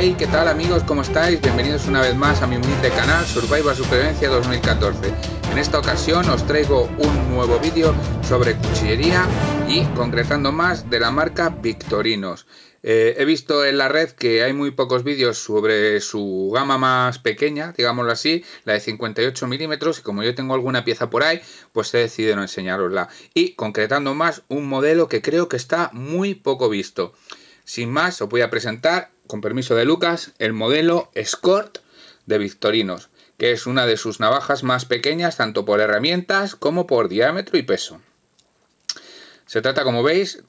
Hey, ¿qué tal amigos? ¿Cómo estáis? Bienvenidos una vez más a mi humilde canal Survival Supervivencia 2014. En esta ocasión os traigo un nuevo vídeo sobre cuchillería y concretando más de la marca Victorinos. Eh, he visto en la red que hay muy pocos vídeos sobre su gama más pequeña, digámoslo así, la de 58 milímetros, y como yo tengo alguna pieza por ahí, pues he decidido no enseñarosla. Y concretando más, un modelo que creo que está muy poco visto. Sin más, os voy a presentar, con permiso de Lucas, el modelo Escort de Victorinos, que es una de sus navajas más pequeñas tanto por herramientas como por diámetro y peso. Se trata, como veis,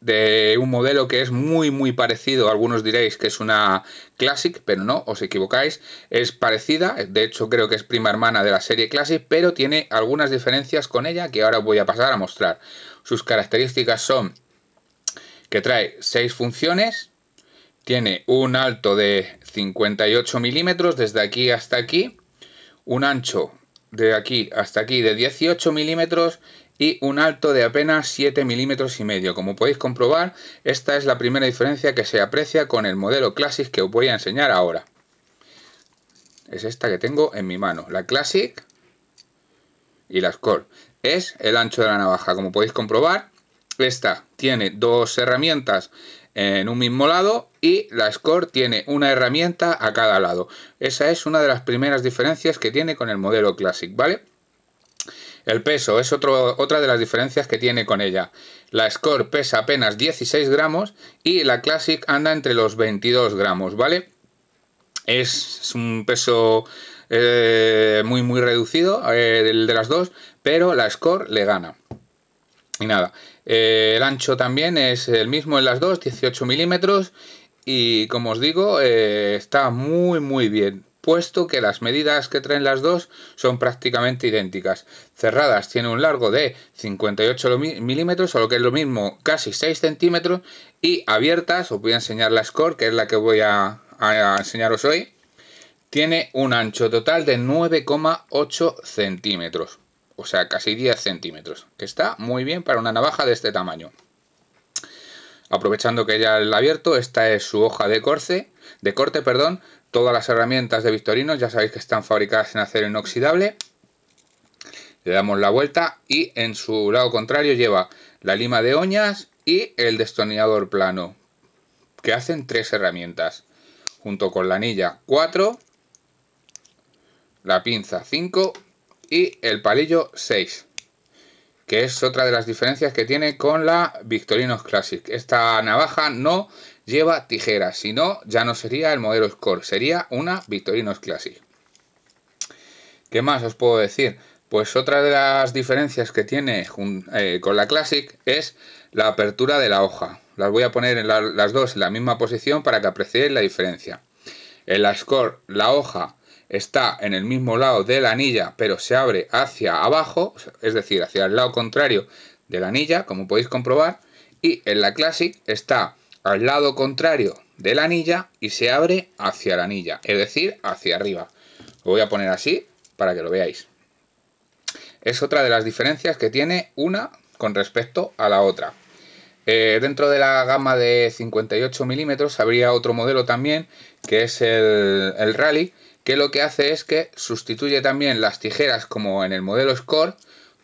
de un modelo que es muy muy parecido, algunos diréis que es una Classic, pero no, os equivocáis, es parecida, de hecho creo que es prima hermana de la serie Classic, pero tiene algunas diferencias con ella que ahora voy a pasar a mostrar. Sus características son que trae seis funciones, tiene un alto de 58 milímetros desde aquí hasta aquí, un ancho de aquí hasta aquí de 18 milímetros y un alto de apenas 7 milímetros y medio. Como podéis comprobar, esta es la primera diferencia que se aprecia con el modelo Classic que os voy a enseñar ahora. Es esta que tengo en mi mano, la Classic y la Score. Es el ancho de la navaja, como podéis comprobar, esta tiene dos herramientas en un mismo lado y la Score tiene una herramienta a cada lado. Esa es una de las primeras diferencias que tiene con el modelo Classic, ¿vale? El peso es otra de las diferencias que tiene con ella. La Score pesa apenas 16 gramos y la Classic anda entre los 22 gramos, ¿vale? Es un peso eh, muy muy reducido, eh, el de las dos, pero la Score le gana. Y nada, eh, el ancho también es el mismo en las dos, 18 milímetros. Y como os digo, eh, está muy muy bien, puesto que las medidas que traen las dos son prácticamente idénticas. Cerradas tiene un largo de 58 milímetros, o lo que es lo mismo, casi 6 centímetros. Y abiertas, os voy a enseñar la score, que es la que voy a, a enseñaros hoy. Tiene un ancho total de 9,8 centímetros o sea, casi 10 centímetros, que está muy bien para una navaja de este tamaño. Aprovechando que ya la he abierto, esta es su hoja de corte, de corte, perdón. Todas las herramientas de Victorino ya sabéis que están fabricadas en acero inoxidable. Le damos la vuelta y en su lado contrario lleva la lima de oñas y el destornillador plano, que hacen tres herramientas, junto con la anilla 4, la pinza 5 y el palillo 6 que es otra de las diferencias que tiene con la Victorinos Classic. Esta navaja no lleva tijeras, sino ya no sería el modelo Score, sería una Victorino Classic. ¿Qué más os puedo decir? Pues otra de las diferencias que tiene eh, con la Classic es la apertura de la hoja. Las voy a poner en las dos en la misma posición para que apreciéis la diferencia. En la Score la hoja está en el mismo lado de la anilla, pero se abre hacia abajo, es decir, hacia el lado contrario de la anilla, como podéis comprobar. Y en la Classic está al lado contrario de la anilla y se abre hacia la anilla, es decir, hacia arriba. Lo voy a poner así para que lo veáis. Es otra de las diferencias que tiene una con respecto a la otra. Eh, dentro de la gama de 58 milímetros habría otro modelo también, que es el, el Rally, que lo que hace es que sustituye también las tijeras como en el modelo Score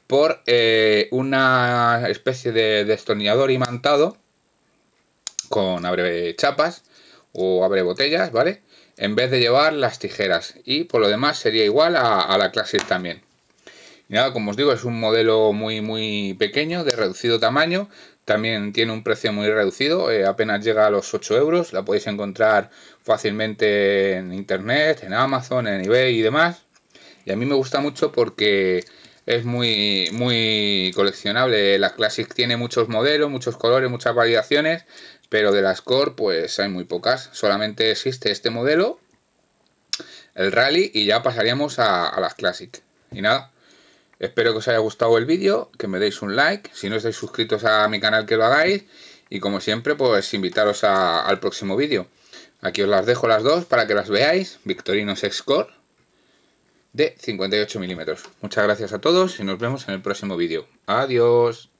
por eh, una especie de destornillador imantado con abre chapas o abre botellas, ¿vale? En vez de llevar las tijeras y por lo demás sería igual a, la CLASSIC también. nada, como os digo, es un modelo muy muy pequeño, de reducido tamaño, también tiene un precio muy reducido, eh, apenas llega a los 8 euros. La podéis encontrar fácilmente en internet, en Amazon, en eBay y demás. Y a mí me gusta mucho porque es muy, muy coleccionable. La Classic tiene muchos modelos, muchos colores, muchas variaciones, pero de las Core pues hay muy pocas. Solamente existe este modelo, el Rally, y ya pasaríamos a, a las Classic. Y nada, Espero que os haya gustado el vídeo, que me deis un like, si no estáis suscritos a mi canal que lo hagáis y como siempre pues invitaros al próximo vídeo. Aquí os las dejo las dos para que las veáis, Victorinos X-Core de 58 milímetros. Muchas gracias a todos y nos vemos en el próximo vídeo. Adiós.